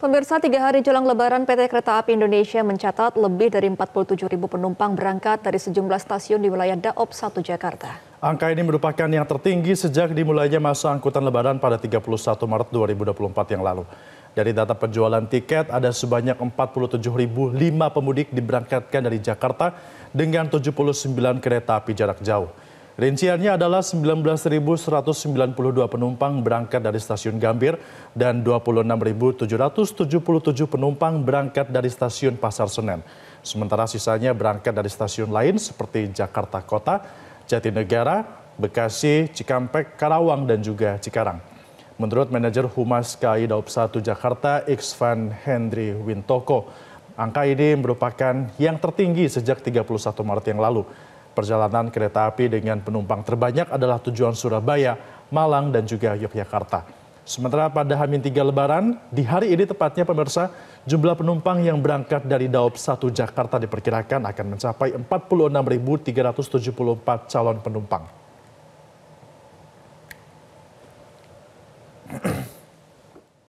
Pemirsa, tiga hari jelang lebaran PT Kereta Api Indonesia mencatat lebih dari 47 ribu penumpang berangkat dari sejumlah stasiun di wilayah Daop 1 Jakarta. Angka ini merupakan yang tertinggi sejak dimulainya masa angkutan lebaran pada 31 Maret 2024 yang lalu. Dari data penjualan tiket, ada sebanyak 47.005 pemudik diberangkatkan dari Jakarta dengan 79 kereta api jarak jauh. Rinciannya adalah 19.192 penumpang berangkat dari stasiun Gambir dan 26.777 penumpang berangkat dari stasiun Pasar Senen. Sementara sisanya berangkat dari stasiun lain seperti Jakarta Kota, Jatinegara, Bekasi, Cikampek, Karawang, dan juga Cikarang. Menurut manajer Humas KAI Daup 1 Jakarta, Iksvan Hendri Wintoko, angka ini merupakan yang tertinggi sejak 31 Maret yang lalu. Perjalanan kereta api dengan penumpang terbanyak adalah tujuan Surabaya, Malang, dan juga Yogyakarta. Sementara pada Hamin 3 Lebaran, di hari ini tepatnya pemirsa, jumlah penumpang yang berangkat dari Daob 1 Jakarta diperkirakan akan mencapai 46.374 calon penumpang.